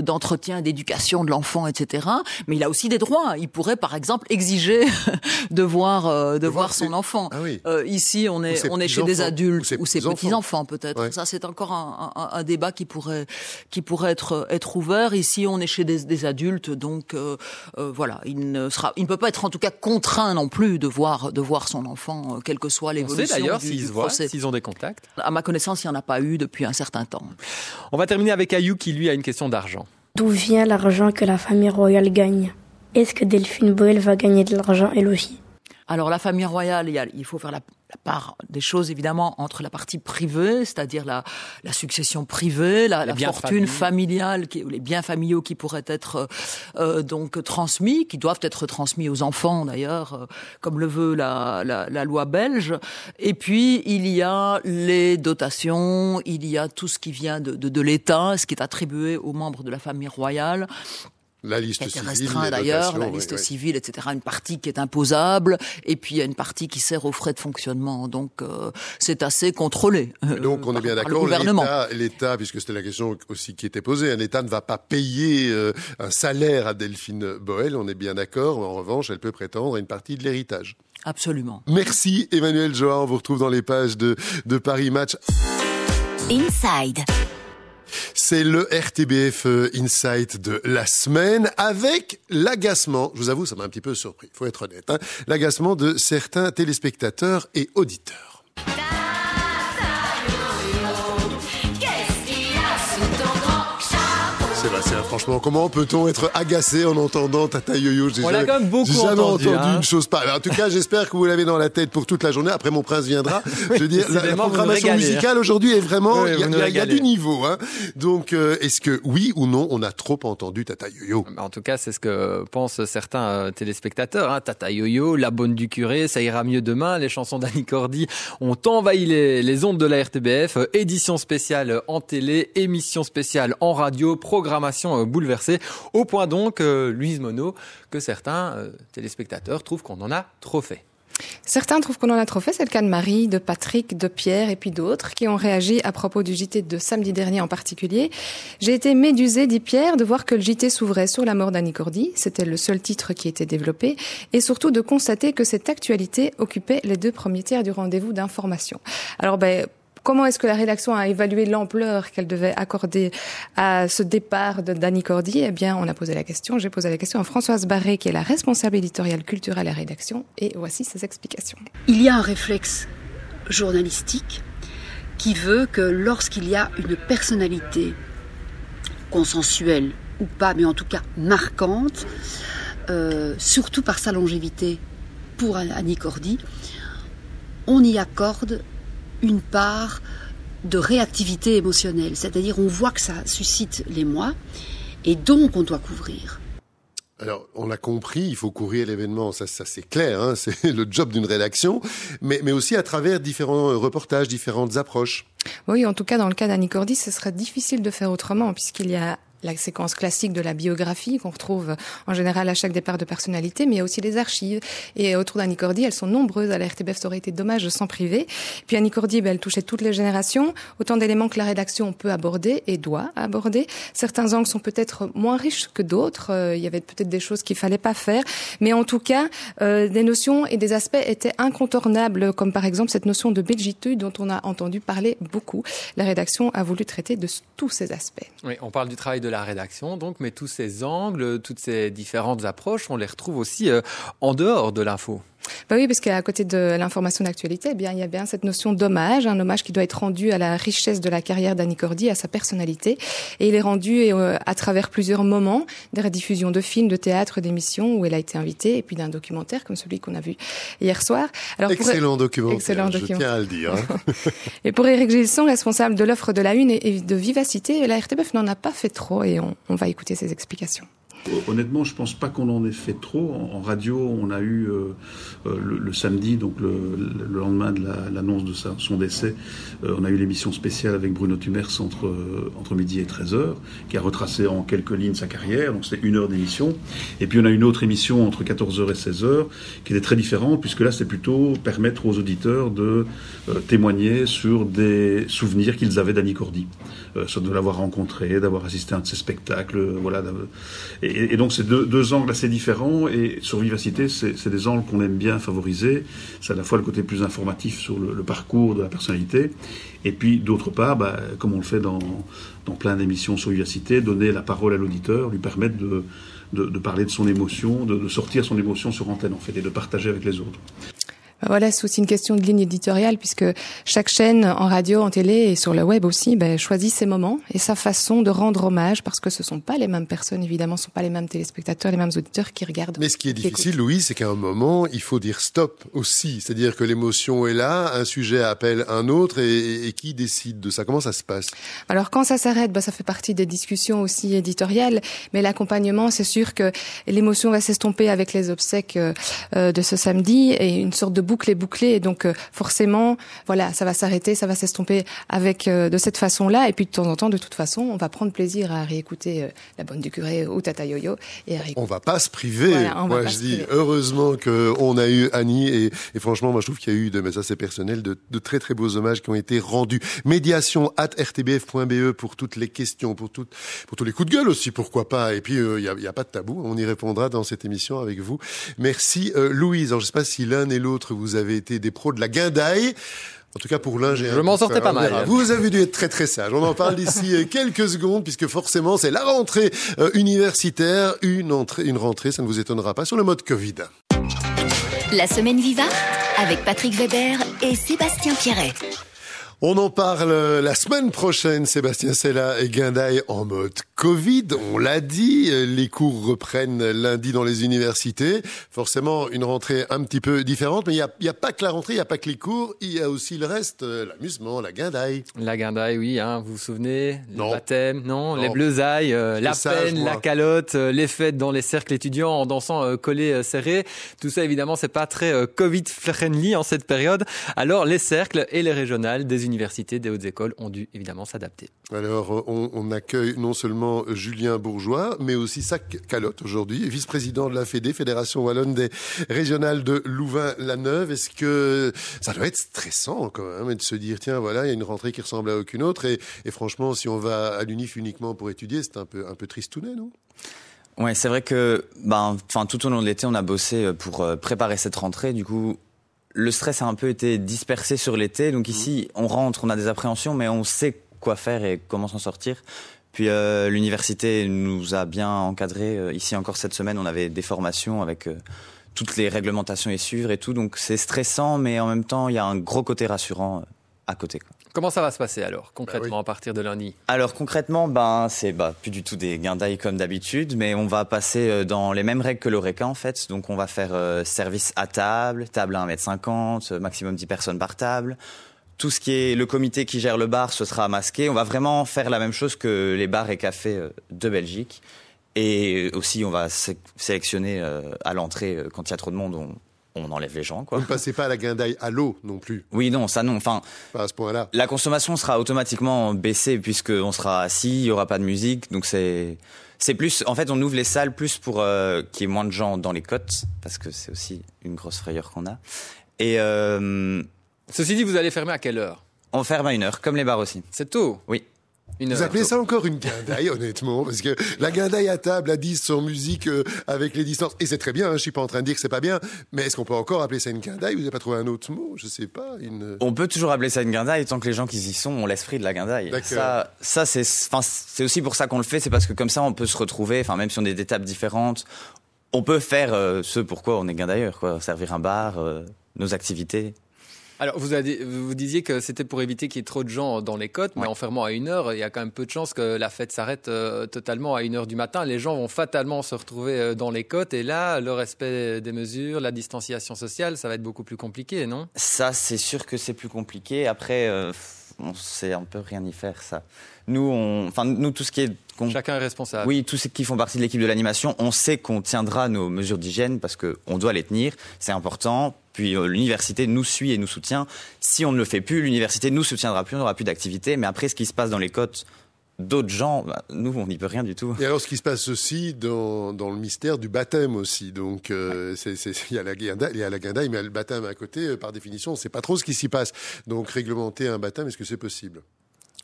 I: d'entretien, d'éducation de l'enfant, etc. Mais il a aussi des il pourrait, par exemple, exiger de voir, son enfant. ici, on est, chez des adultes ou ses, petits-enfants, peut-être. Ça, c'est encore un, débat qui pourrait, qui pourrait être, être ouvert. Ici, on est chez des, adultes, donc euh, euh, voilà, il ne, il ne peut pas être en tout cas contraint non plus de voir, de voir son enfant, euh, quelle que soit l'évolution. d'ailleurs s'ils se voient, s'ils ont des contacts. À ma connaissance, il n'y en a pas eu depuis un certain temps. On va terminer avec Ayou qui, lui, a une question d'argent.
B: D'où vient l'argent que la famille royale gagne est-ce que Delphine Boel va gagner de l'argent elle aussi
I: Alors la famille royale, il faut faire la, part des choses évidemment entre la partie privée, c'est-à-dire la, succession privée, la, fortune familiale, qui, les biens familiaux qui pourraient être euh, euh, donc transmis, qui doivent être transmis aux enfants d'ailleurs, euh, comme le veut la, loi belge. Et puis il y a les dotations, il y a tout ce qui vient de, de l'État, ce qui est attribué aux membres de la famille royale. La
A: liste civile. restreint d'ailleurs, la liste civile,
I: etc. Une partie qui est imposable, et puis il y a une partie qui sert aux frais de fonctionnement. Donc euh, c'est assez contrôlé. Euh, donc on est bien d'accord,
A: l'État, puisque c'était la question aussi qui était posée, un État ne va pas payer euh, un salaire à Delphine Boel, on est bien d'accord. En revanche, elle peut prétendre à une partie de l'héritage. Absolument. Merci Emmanuel Joa, on vous retrouve dans les pages de, de Paris Match.
C: Inside.
A: C'est le RTBF euh, Insight de la semaine avec l'agacement, je vous avoue, ça m'a un petit peu surpris, il faut être honnête, hein. l'agacement de certains téléspectateurs et auditeurs. Franchement, comment peut-on être agacé en entendant Tata Yo-Yo On l'a quand même beaucoup jamais entendu, hein. une chose pas. En tout cas, j'espère que vous l'avez dans la tête pour toute la journée. Après, mon prince viendra. je veux dire, la, programmation hein. musicale aujourd'hui est vraiment, il y, a du niveau. Hein. Donc, euh, est-ce que oui ou non, on a trop entendu Tata Yo-Yo ah, bah, En
E: tout cas, c'est ce que pensent certains euh, téléspectateurs. Hein. Tata Yo-Yo, la bonne du curé, ça ira mieux demain. Les chansons d'Annie Cordy ont envahi les ondes de la RTBF. Euh, édition spéciale en télé, émission spéciale en radio, programmation euh, bouleversé, au point donc, euh, Louise Monod, que certains euh, téléspectateurs trouvent qu'on en a trop fait.
J: Certains trouvent qu'on en a trop fait, c'est le cas de Marie, de Patrick, de Pierre et puis d'autres qui ont réagi à propos du JT de samedi dernier en particulier. J'ai été médusé dit Pierre, de voir que le JT s'ouvrait sur la mort d'Annie Cordy, c'était le seul titre qui était développé, et surtout de constater que cette actualité occupait les deux premiers tiers du rendez-vous d'information. Alors ben, Comment est-ce que la rédaction a évalué l'ampleur qu'elle devait accorder à ce départ de Cordy Eh bien, on a posé la question, j'ai posé la question à Françoise Barré, qui est la responsable éditoriale culturelle à la rédaction, et voici ses explications.
I: Il y a un réflexe journalistique qui veut que lorsqu'il y a une personnalité consensuelle ou pas, mais en tout cas marquante, euh, surtout par sa longévité pour Annie Cordy, on y accorde une part de réactivité émotionnelle, c'est-à-dire on voit que ça suscite l'émoi et donc on doit couvrir.
A: Alors, on l'a compris, il faut courir l'événement, ça, c'est clair, hein, c'est le job d'une rédaction, mais, mais aussi à travers différents euh, reportages, différentes approches.
J: Oui, en tout cas, dans le cas d'Annie Cordy, ce serait difficile de faire autrement, puisqu'il y a la séquence classique de la biographie qu'on retrouve en général à chaque départ de personnalité, mais il y a aussi les archives. Et autour d'Annie Cordy, elles sont nombreuses à la RTBF, ça aurait été dommage de s'en priver. Puis Annie Cordy, ben, elle touchait toutes les générations, autant d'éléments que la rédaction peut aborder et doit aborder. Certains angles sont peut-être moins riches que d'autres, euh, il y avait peut-être des choses qu'il fallait pas faire, mais en tout cas, euh, des notions et des aspects étaient incontournables, comme par exemple cette notion de belgitude dont on a entendu parler beaucoup. La rédaction a voulu traiter de tous ces aspects.
E: Oui, on parle du travail de la rédaction, donc, mais tous ces angles, toutes ces différentes approches, on les retrouve aussi euh, en dehors de l'info.
J: Bah oui, parce qu'à côté de l'information d'actualité, eh bien, il y a bien cette notion d'hommage, un hommage qui doit être rendu à la richesse de la carrière d'Annie Cordy, à sa personnalité. Et il est rendu euh, à travers plusieurs moments, des rediffusions de films, de théâtre, d'émissions où elle a été invitée, et puis d'un documentaire comme celui qu'on a vu hier soir. excellent, document, documentaire, je tiens à le dire. Hein. et pour Éric Gilson, responsable de l'offre de la Une et de Vivacité, la RTBF n'en a pas fait trop, et on va écouter ses explications.
A: Honnêtement, je pense pas qu'on en ait fait trop. En, radio, on a eu euh, euh, le, samedi, donc le, lendemain de l'annonce de son décès, euh, on a eu l'émission spéciale avec Bruno Tumers entre, entre midi et 13h, qui a retracé en quelques lignes sa carrière. Donc c'est une heure d'émission. Et puis on a une autre émission entre 14h et 16h, qui était très différente, puisque là, c'est plutôt permettre aux auditeurs de témoigner sur des souvenirs qu'ils avaient d'Annie Cordy, soit de l'avoir rencontré, d'avoir assisté à un de ses spectacles, voilà et, donc c'est deux, angles assez différents et sur Vivacité, c'est des angles qu'on aime bien favoriser. C'est à la fois le côté plus informatif sur le, parcours de la personnalité et puis d'autre part, bah, comme on le fait dans, plein d'émissions sur Vivacité, donner la parole à l'auditeur, lui permettre de, parler de son émotion, de sortir son émotion sur antenne en fait et de partager avec les autres. Bah
J: voilà, c'est aussi une question de ligne éditoriale puisque chaque chaîne en radio, en télé et sur le web aussi ben, choisit ses moments et sa façon de rendre hommage parce que ce sont pas les mêmes personnes, évidemment, ce sont pas les mêmes téléspectateurs, les mêmes auditeurs qui regardent.
A: Mais ce qui est difficile, Louis, c'est qu'à un moment, il faut dire stop aussi. C'est-à-dire que l'émotion est là, un sujet appelle un autre et, qui décide de ça Comment ça se passe
J: Alors quand ça s'arrête, bah, ça fait partie des discussions aussi éditoriales, mais l'accompagnement, c'est sûr que l'émotion va s'estomper avec les obsèques euh, euh, de ce samedi et une sorte de boucle est et donc euh, forcément, voilà, ça va s'arrêter, ça va s'estomper avec euh, de cette façon-là. Et puis de temps en temps, de toute façon, on va prendre plaisir à réécouter euh, la bonne du curé ou Tata Yoyo. Et
A: on va pas se priver. moi, je dis heureusement que on a eu Annie et, franchement, moi je trouve qu'il y a eu, de, mais ça c'est personnel, de, très très beaux hommages qui ont été rendus. Médiation at rtbf.be pour toutes les questions, pour toutes, pour tous les coups de gueule aussi, pourquoi pas. Et puis il n'y a, y a, pas de tabou, on y répondra dans cette émission avec vous. Merci Louise. Alors je sais pas si l'un et l'autre vous avez été des pros de la guindaille. En tout cas, pour l'ingénieur. Je m'en sortais pas mal. Vous avez dû être très très sage. On en parle d'ici euh, quelques secondes, puisque forcément, c'est la rentrée euh, universitaire, une, une rentrée, ça ne vous étonnera pas, sur le mode Covid.
C: La semaine Viva, avec Patrick Weber et Sébastien Pierret.
A: On en parle la semaine prochaine, Sébastien Sella et Guindaille en mode Covid. On l'a dit, les cours reprennent lundi dans les universités. Forcément, une rentrée un petit peu différente, mais il n'y a, pas que la rentrée, il n'y a pas que les cours, il y a aussi le reste, l'amusement, la Guindaille. La Guindaille, oui, hein,
E: vous vous souvenez non. Le baptême, non, les bleus euh, la peine, la calotte, euh, les fêtes dans les cercles étudiants en dansant euh, collés euh, serrés. Tout ça, évidemment, c'est pas très Covid-friendly en cette période. Alors, les cercles et les régionales des universités, des hautes écoles ont dû évidemment s'adapter.
A: Alors, euh, on, accueille non seulement Julien Bourgeois, mais aussi Sac Calotte aujourd'hui, vice-président de la FED, Fédération Wallonne des Régionales de Louvain-la-Neuve. Est-ce que ça doit être stressant quand même de se dire, tiens, voilà, il y a une rentrée qui ressemble à aucune autre et, franchement, si on va à l'UNIF uniquement pour étudier, c'est un peu, un peu tristounet, non Ouais, c'est vrai
D: que, ben, enfin, tout au long de l'été, on a bossé pour euh, préparer cette rentrée. Du coup, le stress a un peu été dispersé sur l'été. Donc mhm. ici, on rentre, on a des appréhensions, mais on sait quoi faire et comment s'en sortir. Puis euh, l'université nous a bien encadré. Euh, ici encore cette semaine, on avait des formations avec euh, toutes les réglementations et suivre et tout. Donc c'est stressant, mais en même temps, il y a un gros côté rassurant à côté. Quoi. Comment ça va se passer alors, bah concrètement, à partir de lundi Alors concrètement, ben, c'est bah, plus du tout des guindailles comme d'habitude, mais on va passer euh, dans les mêmes règles que l'ORECA en fait. Donc on va faire euh, service à table, table à 1m50, euh, maximum 10 personnes par table tout ce qui est le comité qui gère le bar, ce sera masqué. On va vraiment faire la même chose que les bars et cafés de Belgique. Et aussi, on va sélectionner à l'entrée, quand il y a trop de monde, on enlève les gens. Quoi. Vous ne passez
A: pas à la guindaille à l'eau non plus.
D: Oui, non, ça non. Enfin, pas à ce point-là. La consommation sera automatiquement baissée puisqu'on sera assis, il y aura pas de musique. Donc c'est. C'est plus, en fait, on ouvre les salles plus pour euh, qu'il y ait moins de gens dans les côtes, parce que c'est aussi une grosse frayeur qu'on a. Et euh, ceci dit, vous allez fermer à quelle heure On ferme à une heure, comme les bars aussi. C'est tout Oui.
A: Vous appelez ça encore une guindaille, honnêtement, parce que la guindaille à table, à 10 sur musique, euh, avec les distances, et c'est très bien, je hein, je suis pas en train de dire que c'est pas bien, mais est-ce qu'on peut encore appeler ça une guindaille Vous n'avez pas trouvé un autre mot Je sais pas. Euh.
D: On peut toujours appeler ça une guindaille tant que les gens qui y sont ont l'esprit de la guindaille. Ça, ça c'est, c'est aussi pour ça qu'on le fait, c'est parce que comme ça on peut se retrouver, enfin même si on est d'étapes différentes, on peut faire euh, ce pourquoi on est guindailleur, quoi, servir un bar, nos activités.
E: Alors, vous, disiez que c'était pour éviter qu'il y ait trop de gens dans les côtes, mais en fermant à une heure, il y a quand même peu de chances que la fête s'arrête euh, totalement à une heure du matin. Les gens vont fatalement se retrouver euh, dans les côtes, et là, le respect des mesures, la distanciation sociale, ça va être beaucoup plus compliqué,
D: non Ça, c'est sûr que c'est plus compliqué. Après, euh, on sait, peut rien y faire, ça. Nous, nous, tout ce qui est Chacun est responsable. Oui, tous ceux qui font partie de l'équipe de l'animation, on sait qu'on tiendra nos mesures d'hygiène parce qu'on doit les tenir. C'est important puis euh, l'université nous suit et nous soutient. Si on ne le fait plus, l'université nous soutiendra plus, on n'aura plus d'activité. Mais après, ce qui se passe dans les
A: côtes d'autres gens, bah, nous, on n'y peut rien du tout. Et alors, ce qui se passe aussi dans, dans le mystère du baptême aussi. Donc, euh, il y a la guindaille, il y a mais le baptême à côté, euh, par définition, on ne sait pas trop ce qui s'y passe. Donc, réglementer un baptême, est-ce que c'est possible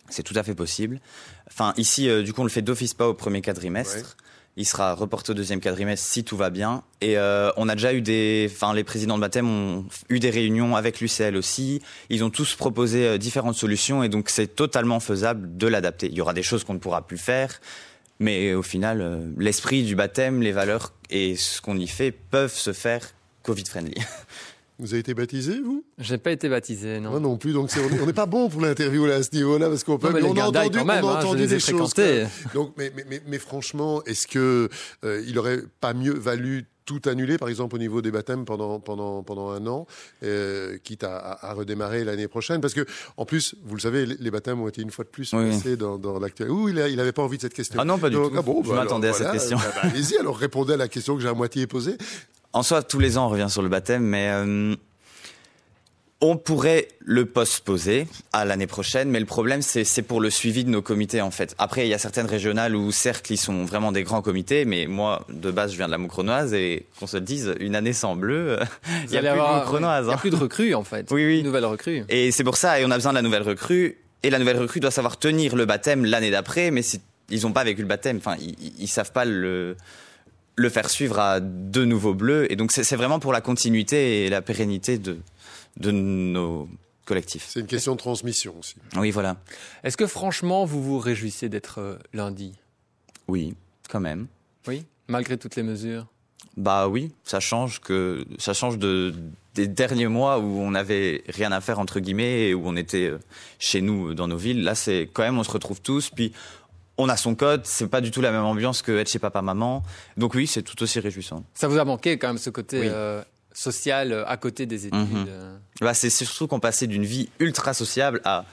A: C'est tout à fait
D: possible. Enfin, ici, du coup, on le fait d'office pas au premier quadrimestre. Il sera reporté au deuxième quadrimestre si tout va bien. Et euh, on a déjà eu des, enfin les présidents de baptême ont eu des réunions avec l'UCL aussi. Ils ont tous proposé euh, différentes solutions et donc c'est totalement faisable de l'adapter. Il y aura des choses qu'on ne pourra plus faire, mais au final, euh, l'esprit du baptême, les valeurs et ce qu'on y fait peuvent se faire Covid friendly.
A: Vous avez été baptisé, vous J'ai pas été baptisé, non. Moi non plus, donc on n'est pas bon pour l'interview là à ce niveau-là, parce qu'on peut. mais on, a entendu, on a hein, entendu des choses. Donc, mais, franchement, est-ce qu'il euh, il aurait pas mieux valu tout annulé, par exemple au niveau des baptêmes pendant, pendant, pendant un an, euh, quitte à, à, redémarrer l'année prochaine. Parce que, en plus, vous le savez, les, baptêmes ont été une fois de plus oui. dans, dans l'actuel. Ouh, il n'avait pas envie de cette question. Ah non, pas du tout. Ah Je bah m'attendais à cette question. Bah, bah, allez-y, alors répondez à la question que j'ai à moitié posée.
D: En soi, tous les ans, on revient sur le baptême, mais. Euh, on pourrait le postposer à l'année prochaine, mais le problème, c'est pour le suivi de nos comités, en fait. Après, il y a certaines régionales où, certes, ils sont vraiment des grands comités, mais moi, de base, je viens de la Moucronoise, et qu'on se le dise, une année sans bleu, il n'y a, plus de Moucronoise.
E: Il n'y a hein. plus de recrues, en fait.
D: Oui, oui. Une nouvelle recrue. Et c'est pour ça, et on a besoin de la nouvelle recrue, et la nouvelle recrue doit savoir tenir le baptême l'année d'après, mais ils n'ont pas vécu le baptême, enfin, ils savent pas le le faire suivre à de nouveaux bleus. Et donc, c'est vraiment pour la continuité et la pérennité de, de nos collectifs. C'est une question de transmission aussi. Oui, voilà. Est-ce que franchement,
E: vous vous réjouissez d'être euh, lundi
D: Oui, quand même.
E: Oui, malgré toutes les
D: mesures Bah oui, ça change, que, ça change de, des derniers mois où on n'avait rien à faire, entre guillemets, et où on était euh, chez nous, dans nos villes. Là, c'est quand même, on se retrouve tous, puis on a son code, c'est pas du tout la même ambiance que être chez papa maman. Donc oui, c'est tout aussi réjouissant. Ça vous a manqué quand même ce côté euh, social euh, à côté des études. Mhm. Euh bah, c'est surtout qu'on passait d'une vie ultra sociable à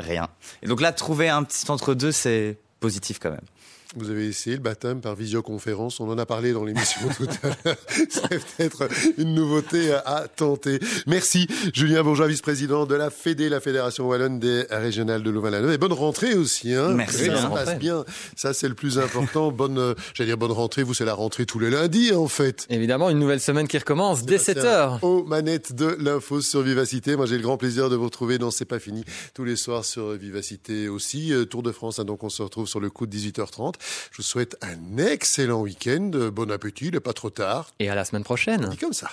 D: rien. Et donc là, trouver un petit
A: entre deux, c'est positif quand même. Vous avez essayé le baptême par visioconférence. On en a parlé dans l'émission tout à l'heure. Ça peut-être une nouveauté à tenter. Merci, Julien Bourgeois, vice-président de la FEDE, la Fédération Wallonne des Régionales de Louvain-la-Neuve. Et bonne rentrée aussi. Hein. Merci. Ça passe bien. Ça, c'est le plus important. Bonne, euh, j'allais dire bonne rentrée. Vous, c'est la rentrée tous les lundis, en fait. Évidemment, une nouvelle semaine qui recommence dès 7 h Aux manettes de l'info sur Vivacité. Moi, j'ai le grand plaisir de vous retrouver dans C'est pas fini tous les soirs sur Vivacité aussi. Euh, Tour de France, hein, donc on se retrouve sur le coup de 18h30. Je vous souhaite un excellent week-end. Bon appétit, il pas trop tard. Et à la semaine prochaine. comme ça.